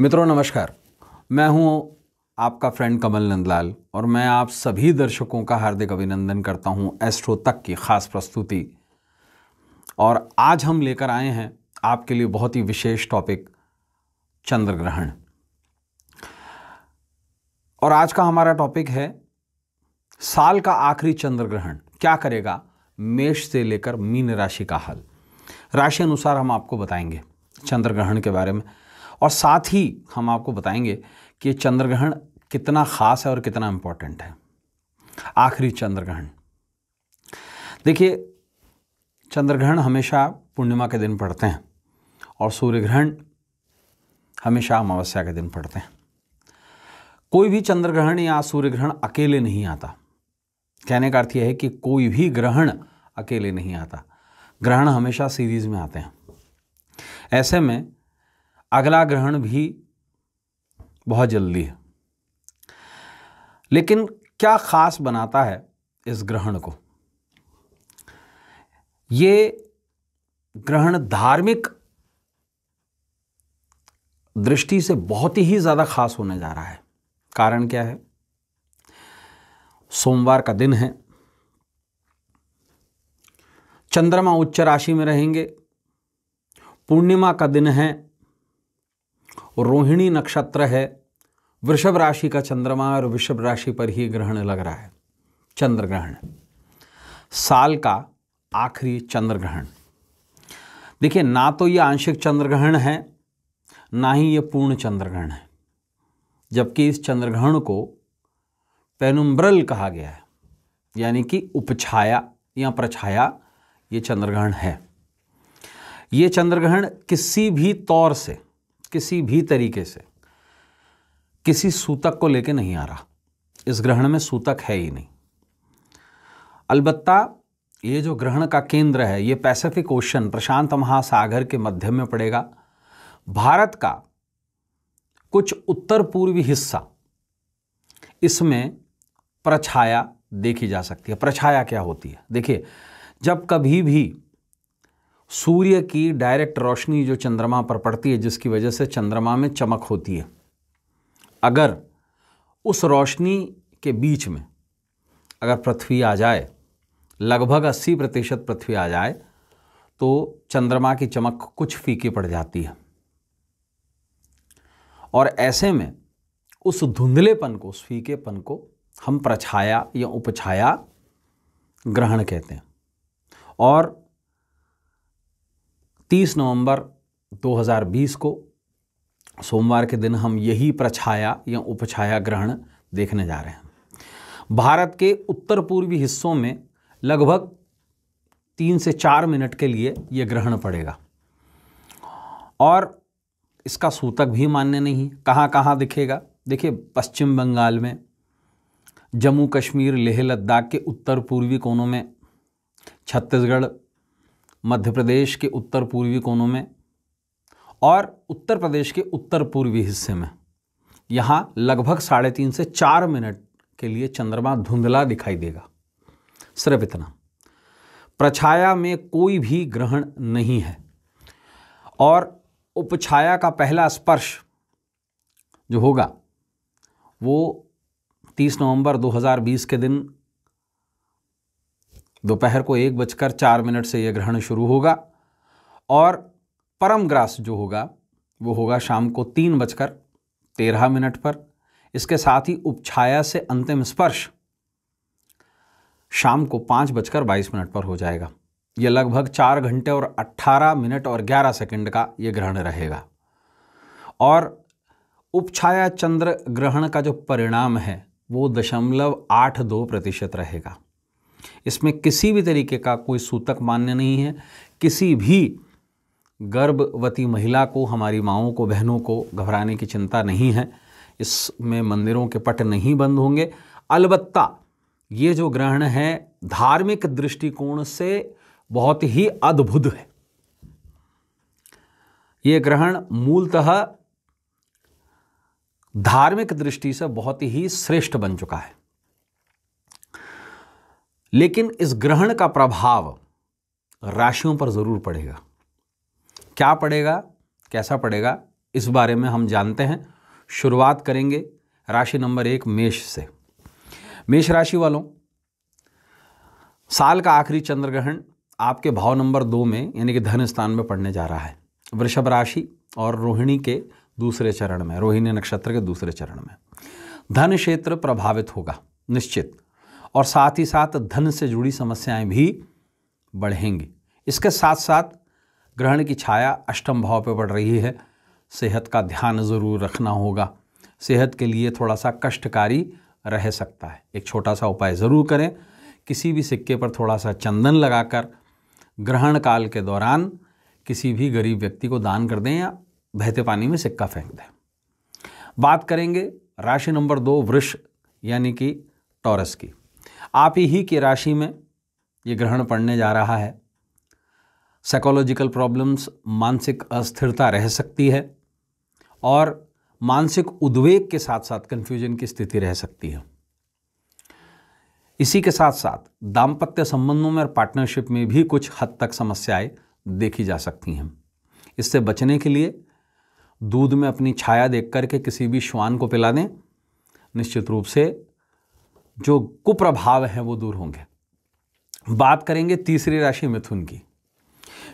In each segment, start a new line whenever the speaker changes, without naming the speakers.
मित्रों नमस्कार मैं हूं आपका फ्रेंड कमल नंदलाल और मैं आप सभी दर्शकों का हार्दिक अभिनंदन करता हूं एस्ट्रो तक की खास प्रस्तुति और आज हम लेकर आए हैं आपके लिए बहुत ही विशेष टॉपिक चंद्र ग्रहण और आज का हमारा टॉपिक है साल का आखिरी चंद्र ग्रहण क्या करेगा मेष से लेकर मीन राशि का हाल राशि अनुसार हम आपको बताएंगे चंद्र ग्रहण के बारे में और साथ ही हम आपको बताएंगे कि चंद्रग्रहण कितना ख़ास है और कितना इम्पोर्टेंट है आखिरी चंद्रग्रहण देखिए चंद्रग्रहण हमेशा पूर्णिमा के दिन पड़ते हैं और सूर्य ग्रहण हमेशा अमावस्या के दिन पड़ते हैं कोई भी चंद्रग्रहण या सूर्य ग्रहण अकेले नहीं आता कहने का अर्थ यह है कि कोई भी ग्रहण अकेले नहीं आता ग्रहण हमेशा सीरीज में आते हैं ऐसे में अगला ग्रहण भी बहुत जल्दी है लेकिन क्या ख़ास बनाता है इस ग्रहण को ये ग्रहण धार्मिक दृष्टि से बहुत ही ज़्यादा ख़ास होने जा रहा है कारण क्या है सोमवार का दिन है चंद्रमा उच्च राशि में रहेंगे पूर्णिमा का दिन है रोहिणी नक्षत्र है वृषभ राशि का चंद्रमा और वृषभ राशि पर ही ग्रहण लग रहा है चंद्र ग्रहण साल का आखिरी चंद्र ग्रहण देखिए ना तो ये आंशिक चंद्र ग्रहण है ना ही ये पूर्ण चंद्र ग्रहण है जबकि इस चंद्र ग्रहण को पेनुम्ब्रल कहा गया है यानी कि उपछाया या प्रछाया ये चंद्रग्रहण है ये चंद्रग्रहण किसी भी तौर से किसी भी तरीके से किसी सूतक को लेके नहीं आ रहा इस ग्रहण में सूतक है ही नहीं अलबत्ता ये जो ग्रहण का केंद्र है ये पैसिफिक ओशन प्रशांत महासागर के मध्य में पड़ेगा भारत का कुछ उत्तर पूर्वी हिस्सा इसमें प्रछाया देखी जा सकती है प्रछाया क्या होती है देखिए जब कभी भी सूर्य की डायरेक्ट रोशनी जो चंद्रमा पर पड़ती है जिसकी वजह से चंद्रमा में चमक होती है अगर उस रोशनी के बीच में अगर पृथ्वी आ जाए लगभग 80 प्रतिशत पृथ्वी आ जाए तो चंद्रमा की चमक कुछ फीकी पड़ जाती है और ऐसे में उस धुंधलेपन को उस फीकेपन को हम प्रछाया या उपछाया ग्रहण कहते हैं और 30 नवंबर 2020 को सोमवार के दिन हम यही प्रछाया या उपछाया ग्रहण देखने जा रहे हैं भारत के उत्तर पूर्वी हिस्सों में लगभग तीन से चार मिनट के लिए यह ग्रहण पड़ेगा और इसका सूतक भी मान्य नहीं कहाँ कहाँ दिखेगा देखिए पश्चिम बंगाल में जम्मू कश्मीर लेह लद्दाख के उत्तर पूर्वी कोनों में छत्तीसगढ़ मध्य प्रदेश के उत्तर पूर्वी कोनों में और उत्तर प्रदेश के उत्तर पूर्वी हिस्से में यहाँ लगभग साढ़े तीन से चार मिनट के लिए चंद्रमा धुंधला दिखाई देगा सिर्फ इतना प्रछाया में कोई भी ग्रहण नहीं है और उपछाया का पहला स्पर्श जो होगा वो 30 नवंबर 2020 के दिन दोपहर को एक बजकर चार मिनट से यह ग्रहण शुरू होगा और परम ग्रास जो होगा वो होगा शाम को तीन बजकर तेरह मिनट पर इसके साथ ही उपछाया से अंतिम स्पर्श शाम को पाँच बजकर बाईस मिनट पर हो जाएगा यह लगभग चार घंटे और अट्ठारह मिनट और ग्यारह सेकंड का यह ग्रहण रहेगा और उपछाया चंद्र ग्रहण का जो परिणाम है वो दशमलव आठ दो प्रतिशत रहेगा इसमें किसी भी तरीके का कोई सूतक मान्य नहीं है किसी भी गर्भवती महिला को हमारी माओं को बहनों को घबराने की चिंता नहीं है इसमें मंदिरों के पट नहीं बंद होंगे अलबत्ता ये जो ग्रहण है धार्मिक दृष्टिकोण से बहुत ही अद्भुत है ये ग्रहण मूलतः धार्मिक दृष्टि से बहुत ही श्रेष्ठ बन चुका है लेकिन इस ग्रहण का प्रभाव राशियों पर ज़रूर पड़ेगा क्या पड़ेगा कैसा पड़ेगा इस बारे में हम जानते हैं शुरुआत करेंगे राशि नंबर एक मेष से मेष राशि वालों साल का आखिरी चंद्र ग्रहण आपके भाव नंबर दो में यानी कि धन स्थान में पड़ने जा रहा है वृषभ राशि और रोहिणी के दूसरे चरण में रोहिणी नक्षत्र के दूसरे चरण में धन क्षेत्र प्रभावित होगा निश्चित और साथ ही साथ धन से जुड़ी समस्याएं भी बढ़ेंगी इसके साथ साथ ग्रहण की छाया अष्टम भाव पर पड़ रही है सेहत का ध्यान ज़रूर रखना होगा सेहत के लिए थोड़ा सा कष्टकारी रह सकता है एक छोटा सा उपाय ज़रूर करें किसी भी सिक्के पर थोड़ा सा चंदन लगाकर ग्रहण काल के दौरान किसी भी गरीब व्यक्ति को दान कर दें या बहते पानी में सिक्का फेंक दें बात करेंगे राशि नंबर दो वृष यानी कि टॉरस की आप ही की राशि में ये ग्रहण पड़ने जा रहा है साइकोलॉजिकल प्रॉब्लम्स मानसिक अस्थिरता रह सकती है और मानसिक उद्वेग के साथ साथ कन्फ्यूजन की स्थिति रह सकती है इसी के साथ साथ दाम्पत्य संबंधों में और पार्टनरशिप में भी कुछ हद तक समस्याएं देखी जा सकती हैं इससे बचने के लिए दूध में अपनी छाया देख करके किसी भी श्वान को पिला दें निश्चित रूप से जो कुप्रभाव हैं वो दूर होंगे बात करेंगे तीसरी राशि मिथुन की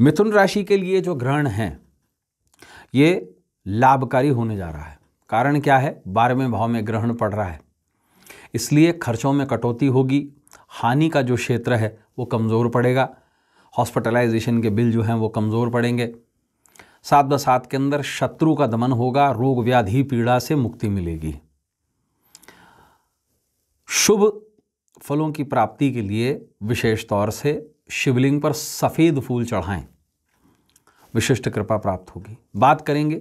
मिथुन राशि के लिए जो ग्रहण हैं ये लाभकारी होने जा रहा है कारण क्या है बारहवें भाव में ग्रहण पड़ रहा है इसलिए खर्चों में कटौती होगी हानि का जो क्षेत्र है वो कमज़ोर पड़ेगा हॉस्पिटलाइजेशन के बिल जो हैं वो कमज़ोर पड़ेंगे सात ब सात के अंदर शत्रु का दमन होगा रोग व्याधि पीड़ा से मुक्ति मिलेगी शुभ फलों की प्राप्ति के लिए विशेष तौर से शिवलिंग पर सफ़ेद फूल चढ़ाएं विशिष्ट कृपा प्राप्त होगी बात करेंगे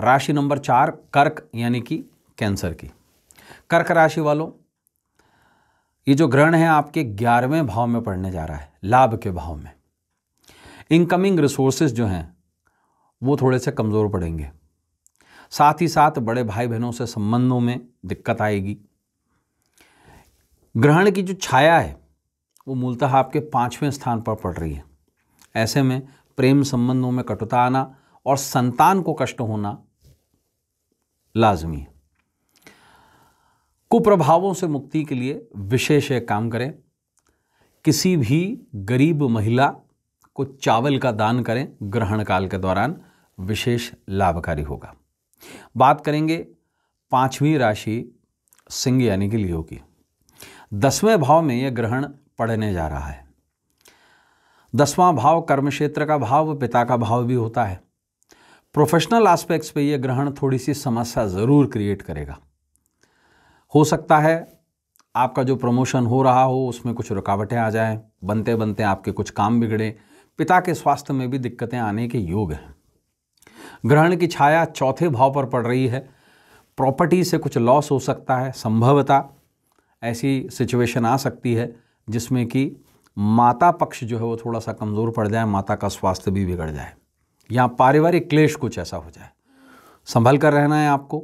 राशि नंबर चार कर्क यानी कि कैंसर की कर्क राशि वालों ये जो ग्रहण है आपके ग्यारहवें भाव में पड़ने जा रहा है लाभ के भाव में इनकमिंग रिसोर्सेज जो हैं वो थोड़े से कमज़ोर पड़ेंगे साथ ही साथ बड़े भाई बहनों से संबंधों में दिक्कत आएगी ग्रहण की जो छाया है वो मूलतः आपके पाँचवें स्थान पर पड़ रही है ऐसे में प्रेम संबंधों में कटुता आना और संतान को कष्ट होना लाजमी है कुप्रभावों से मुक्ति के लिए विशेष एक काम करें किसी भी गरीब महिला को चावल का दान करें ग्रहण काल के दौरान विशेष लाभकारी होगा बात करेंगे पांचवी राशि सिंह यानी कि लियो की दसवें भाव में यह ग्रहण पड़ने जा रहा है दसवां भाव कर्म क्षेत्र का भाव पिता का भाव भी होता है प्रोफेशनल एस्पेक्ट्स पे यह ग्रहण थोड़ी सी समस्या ज़रूर क्रिएट करेगा हो सकता है आपका जो प्रमोशन हो रहा हो उसमें कुछ रुकावटें आ जाएं बनते बनते आपके कुछ काम बिगड़े पिता के स्वास्थ्य में भी दिक्कतें आने के योग हैं ग्रहण की छाया चौथे भाव पर पड़ रही है प्रॉपर्टी से कुछ लॉस हो सकता है संभवता ऐसी सिचुएशन आ सकती है जिसमें कि माता पक्ष जो है वो थोड़ा सा कमज़ोर पड़ जाए माता का स्वास्थ्य भी बिगड़ जाए या पारिवारिक क्लेश कुछ ऐसा हो जाए संभल कर रहना है आपको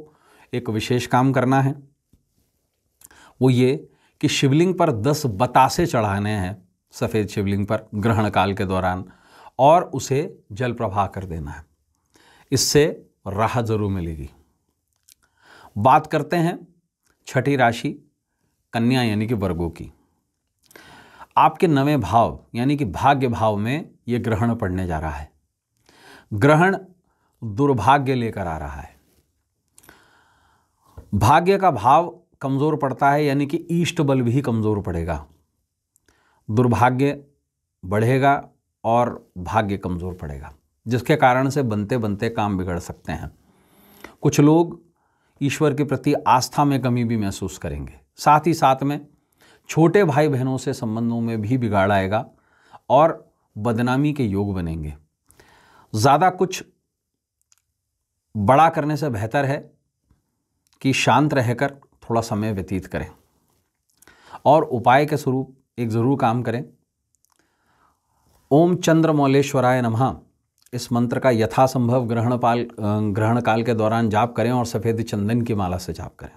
एक विशेष काम करना है वो ये कि शिवलिंग पर दस बतासे चढ़ाने हैं सफ़ेद शिवलिंग पर ग्रहण काल के दौरान और उसे जल प्रवाह कर देना है इससे राहत ज़रूर मिलेगी बात करते हैं छठी राशि कन्या यानी कि वर्गों की आपके नवे भाव यानी कि भाग्य भाव में ये ग्रहण पड़ने जा रहा है ग्रहण दुर्भाग्य लेकर आ रहा है भाग्य का भाव कमज़ोर पड़ता है यानी कि ईष्ट बल भी कमज़ोर पड़ेगा दुर्भाग्य बढ़ेगा और भाग्य कमज़ोर पड़ेगा जिसके कारण से बनते बनते काम बिगड़ सकते हैं कुछ लोग ईश्वर के प्रति आस्था में कमी भी महसूस करेंगे साथ ही साथ में छोटे भाई बहनों से संबंधों में भी बिगाड़ आएगा और बदनामी के योग बनेंगे ज़्यादा कुछ बड़ा करने से बेहतर है कि शांत रहकर थोड़ा समय व्यतीत करें और उपाय के स्वरूप एक ज़रूर काम करें ओम चंद्र मौलेश्वराय नमः इस मंत्र का यथासंभव ग्रहण पाल ग्रहण काल के दौरान जाप करें और सफ़ेद चंदन की माला से जाप करें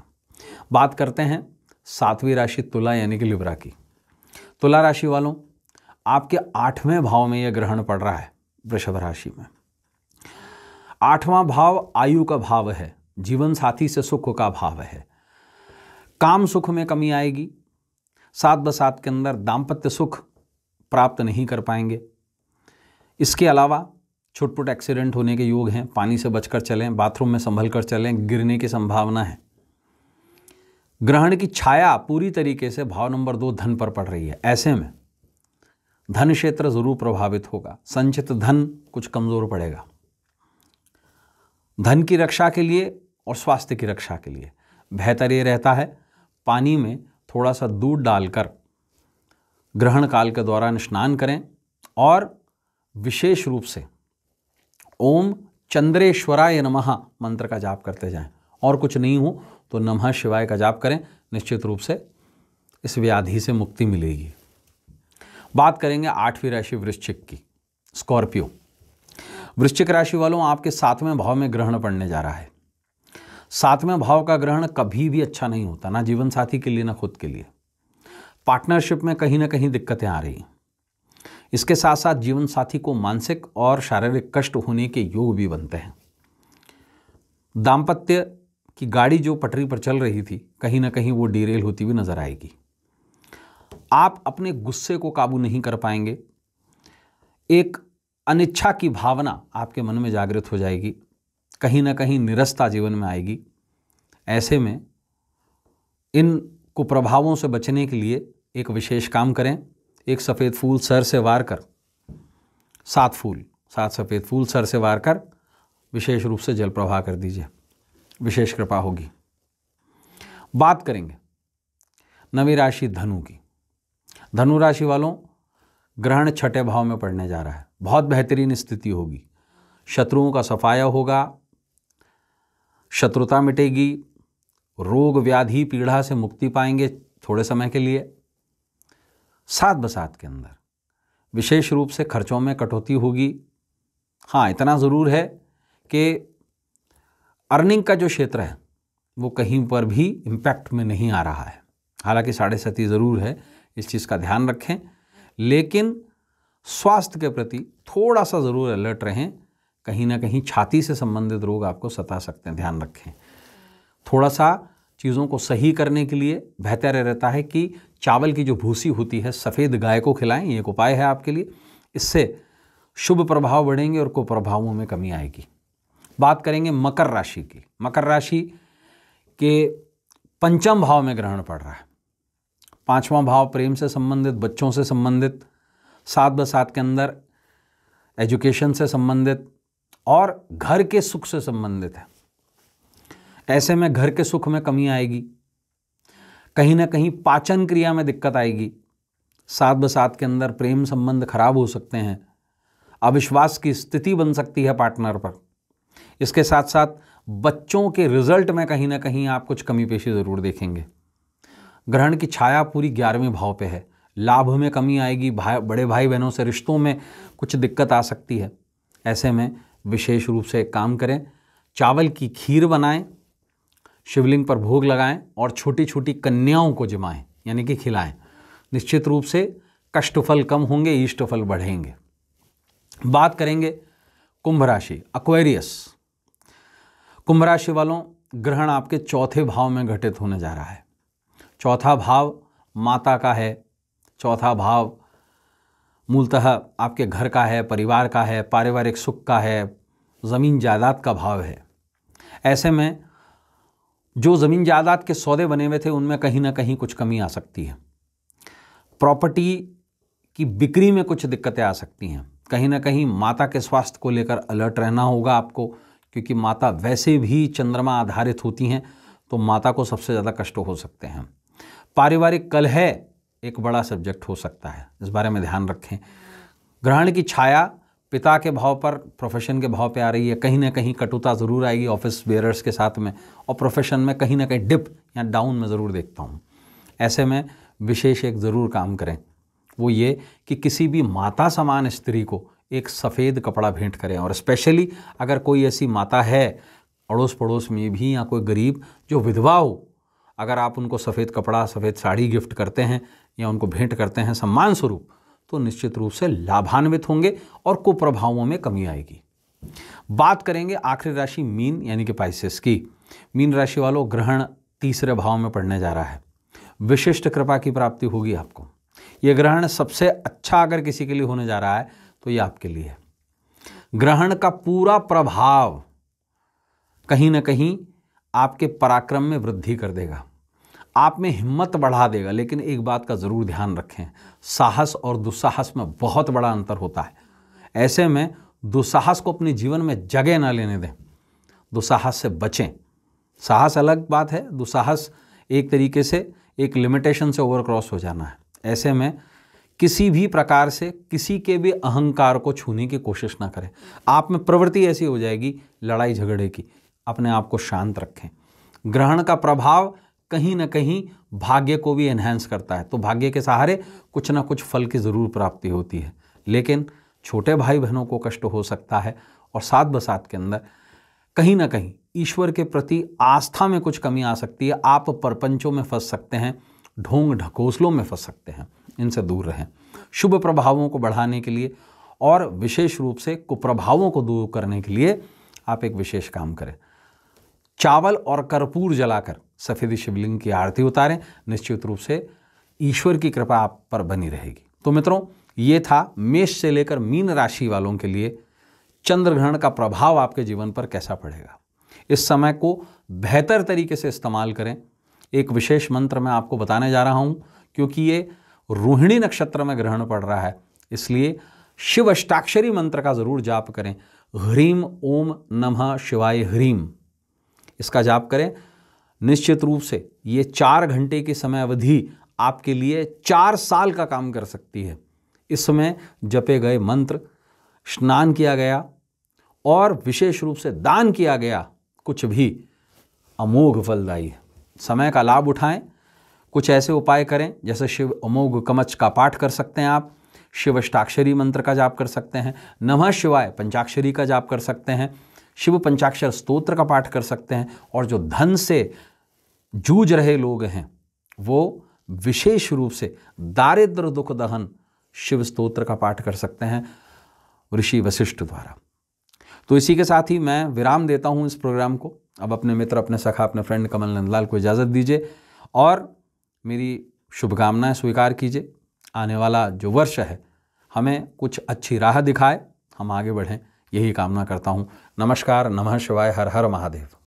बात करते हैं सातवीं राशि तुला यानी कि लिब्रा की तुला राशि वालों आपके आठवें भाव में यह ग्रहण पड़ रहा है वृषभ राशि में आठवां भाव आयु का भाव है जीवन साथी से सुख का भाव है काम सुख में कमी आएगी सात बसात के अंदर दाम्पत्य सुख प्राप्त नहीं कर पाएंगे इसके अलावा छुटपुट एक्सीडेंट होने के योग हैं पानी से बचकर चलें बाथरूम में संभल कर चलें गिरने की संभावना है ग्रहण की छाया पूरी तरीके से भाव नंबर दो धन पर पड़ रही है ऐसे में धन क्षेत्र जरूर प्रभावित होगा संचित धन कुछ कमज़ोर पड़ेगा धन की रक्षा के लिए और स्वास्थ्य की रक्षा के लिए बेहतर ये रहता है पानी में थोड़ा सा दूध डालकर ग्रहण काल के दौरान स्नान करें और विशेष रूप से ओम चंद्रेश्वराय नमः मंत्र का जाप करते जाएं और कुछ नहीं हो तो नमः शिवाय का जाप करें निश्चित रूप से इस व्याधि से मुक्ति मिलेगी बात करेंगे आठवीं राशि वृश्चिक की स्कॉर्पियो वृश्चिक राशि वालों आपके सातवें भाव में ग्रहण पड़ने जा रहा है सातवें भाव का ग्रहण कभी भी अच्छा नहीं होता ना जीवन साथी के लिए ना खुद के लिए पार्टनरशिप में कहीं ना कहीं दिक्कतें आ रही इसके साथ साथ जीवन साथी को मानसिक और शारीरिक कष्ट होने के योग भी बनते हैं दाम्पत्य कि गाड़ी जो पटरी पर चल रही थी कहीं ना कहीं वो डीरेल होती हुई नज़र आएगी आप अपने गुस्से को काबू नहीं कर पाएंगे एक अनिच्छा की भावना आपके मन में जागृत हो जाएगी कहीं ना कहीं निरस्ता जीवन में आएगी ऐसे में इन कुप्रभावों से बचने के लिए एक विशेष काम करें एक सफ़ेद फूल सर से वार कर सात फूल सात सफ़ेद फूल सर से वार कर विशेष रूप से जल प्रवाह कर दीजिए विशेष कृपा होगी बात करेंगे नवी राशि धनु की धनु राशि वालों ग्रहण छठे भाव में पड़ने जा रहा है बहुत बेहतरीन स्थिति होगी शत्रुओं का सफाया होगा शत्रुता मिटेगी रोग व्याधि पीड़ा से मुक्ति पाएंगे थोड़े समय के लिए सात बसात के अंदर विशेष रूप से खर्चों में कटौती होगी हाँ इतना ज़रूर है कि अर्निंग का जो क्षेत्र है वो कहीं पर भी इम्पैक्ट में नहीं आ रहा है हालांकि साढ़े सती ज़रूर है इस चीज़ का ध्यान रखें लेकिन स्वास्थ्य के प्रति थोड़ा सा ज़रूर अलर्ट रहें कहीं ना कहीं छाती से संबंधित रोग आपको सता सकते हैं ध्यान रखें थोड़ा सा चीज़ों को सही करने के लिए बेहतर रहता है कि चावल की जो भूसी होती है सफ़ेद गाय को खिलाएं ये एक उपाय है आपके लिए इससे शुभ प्रभाव बढ़ेंगे और कुप्रभावों में कमी आएगी बात करेंगे मकर राशि की मकर राशि के पंचम भाव में ग्रहण पड़ रहा है पांचवा भाव प्रेम से संबंधित बच्चों से संबंधित सात ब सात के अंदर एजुकेशन से संबंधित और घर के सुख से संबंधित है ऐसे में घर के सुख में कमी आएगी कहीं ना कहीं पाचन क्रिया में दिक्कत आएगी सात ब सात के अंदर प्रेम संबंध खराब हो सकते हैं अविश्वास की स्थिति बन सकती है पार्टनर पर इसके साथ साथ बच्चों के रिजल्ट में कहीं ना कहीं आप कुछ कमी पेशी ज़रूर देखेंगे ग्रहण की छाया पूरी ग्यारहवें भाव पे है लाभ में कमी आएगी भाई बड़े भाई बहनों से रिश्तों में कुछ दिक्कत आ सकती है ऐसे में विशेष रूप से काम करें चावल की खीर बनाएं शिवलिंग पर भोग लगाएं और छोटी छोटी कन्याओं को जमाएं यानी कि खिलाएं निश्चित रूप से कष्टफल कम होंगे इष्टफल बढ़ेंगे बात करेंगे कुंभ राशि अक्वेरियस कुंभ राशि वालों ग्रहण आपके चौथे भाव में घटित होने जा रहा है चौथा भाव माता का है चौथा भाव मूलतः आपके घर का है परिवार का है पारिवारिक सुख का है ज़मीन जायदाद का भाव है ऐसे में जो ज़मीन जायदाद के सौदे बने हुए थे उनमें कहीं ना कहीं कुछ कमी आ सकती है प्रॉपर्टी की बिक्री में कुछ दिक्कतें आ सकती हैं कहीं ना कहीं माता के स्वास्थ्य को लेकर अलर्ट रहना होगा आपको क्योंकि माता वैसे भी चंद्रमा आधारित होती हैं तो माता को सबसे ज़्यादा कष्ट हो सकते हैं पारिवारिक कलह एक बड़ा सब्जेक्ट हो सकता है इस बारे में ध्यान रखें ग्रहण की छाया पिता के भाव पर प्रोफेशन के भाव पे आ रही है कहीं ना कहीं कटुता ज़रूर आएगी ऑफिस बेयरर्स के साथ में और प्रोफेशन में कहीं ना कहीं डिप या डाउन में ज़रूर देखता हूँ ऐसे में विशेष एक ज़रूर काम करें वो ये कि किसी भी माता समान स्त्री को एक सफ़ेद कपड़ा भेंट करें और स्पेशली अगर कोई ऐसी माता है अड़ोस पड़ोस में भी या कोई गरीब जो विधवा हो अगर आप उनको सफ़ेद कपड़ा सफ़ेद साड़ी गिफ्ट करते हैं या उनको भेंट करते हैं सम्मान स्वरूप तो निश्चित रूप से लाभान्वित होंगे और कुप्रभावों में कमी आएगी बात करेंगे आखिरी राशि मीन यानी कि पाइसिस की मीन राशि वालों ग्रहण तीसरे भाव में पड़ने जा रहा है विशिष्ट कृपा की प्राप्ति होगी आपको ये ग्रहण सबसे अच्छा अगर किसी के लिए होने जा रहा है तो ये आपके लिए है ग्रहण का पूरा प्रभाव कहीं ना कहीं आपके पराक्रम में वृद्धि कर देगा आप में हिम्मत बढ़ा देगा लेकिन एक बात का ज़रूर ध्यान रखें साहस और दुस्साहस में बहुत बड़ा अंतर होता है ऐसे में दुस्साहस को अपने जीवन में जगह ना लेने दें दुस्साहस से बचें साहस अलग बात है दुस्साहस एक तरीके से एक लिमिटेशन से ओवर क्रॉस हो जाना है ऐसे में किसी भी प्रकार से किसी के भी अहंकार को छूने की कोशिश ना करें आप में प्रवृत्ति ऐसी हो जाएगी लड़ाई झगड़े की अपने आप को शांत रखें ग्रहण का प्रभाव कहीं ना कहीं भाग्य को भी एनहेंस करता है तो भाग्य के सहारे कुछ ना कुछ फल की ज़रूर प्राप्ति होती है लेकिन छोटे भाई बहनों को कष्ट हो सकता है और साथ बसात के अंदर कहीं ना कहीं ईश्वर के प्रति आस्था में कुछ कमी आ सकती है आप परपंचों में फंस सकते हैं ढोंग ढकोसलों में फंस सकते हैं इनसे दूर रहें शुभ प्रभावों को बढ़ाने के लिए और विशेष रूप से कुप्रभावों को दूर करने के लिए आप एक विशेष काम करें चावल और कर्पूर जलाकर सफ़ेदी शिवलिंग की आरती उतारें निश्चित रूप से ईश्वर की कृपा आप पर बनी रहेगी तो मित्रों ये था मेष से लेकर मीन राशि वालों के लिए चंद्र ग्रहण का प्रभाव आपके जीवन पर कैसा पड़ेगा इस समय को बेहतर तरीके से इस्तेमाल करें एक विशेष मंत्र मैं आपको बताने जा रहा हूं क्योंकि ये रोहिणी नक्षत्र में ग्रहण पड़ रहा है इसलिए शिव अष्टाक्षरी मंत्र का ज़रूर जाप करें ह्रीम ओम नमः शिवाय ह्रीम इसका जाप करें निश्चित रूप से ये चार घंटे की समय अवधि आपके लिए चार साल का काम कर सकती है इसमें जपे गए मंत्र स्नान किया गया और विशेष रूप से दान किया गया कुछ भी अमोघ फलदायी है समय का लाभ उठाएं कुछ ऐसे उपाय करें जैसे शिव अमोघ कमच का पाठ कर सकते हैं आप शिव अष्टाक्षरी मंत्र का जाप कर सकते हैं नमः शिवाय पंचाक्षरी का जाप कर सकते हैं शिव पंचाक्षर स्तोत्र का पाठ कर सकते हैं और जो धन से जूझ रहे लोग हैं वो विशेष रूप से दारिद्र दुख दहन शिव स्तोत्र का पाठ कर सकते हैं ऋषि वशिष्ठ द्वारा तो इसी के साथ ही मैं विराम देता हूँ इस प्रोग्राम को अब अपने मित्र अपने सखा अपने फ्रेंड कमल नंदलाल को इजाज़त दीजिए और मेरी शुभकामनाएं स्वीकार कीजिए आने वाला जो वर्ष है हमें कुछ अच्छी राह दिखाए हम आगे बढ़ें यही कामना करता हूँ नमस्कार नमः शिवाय हर हर महादेव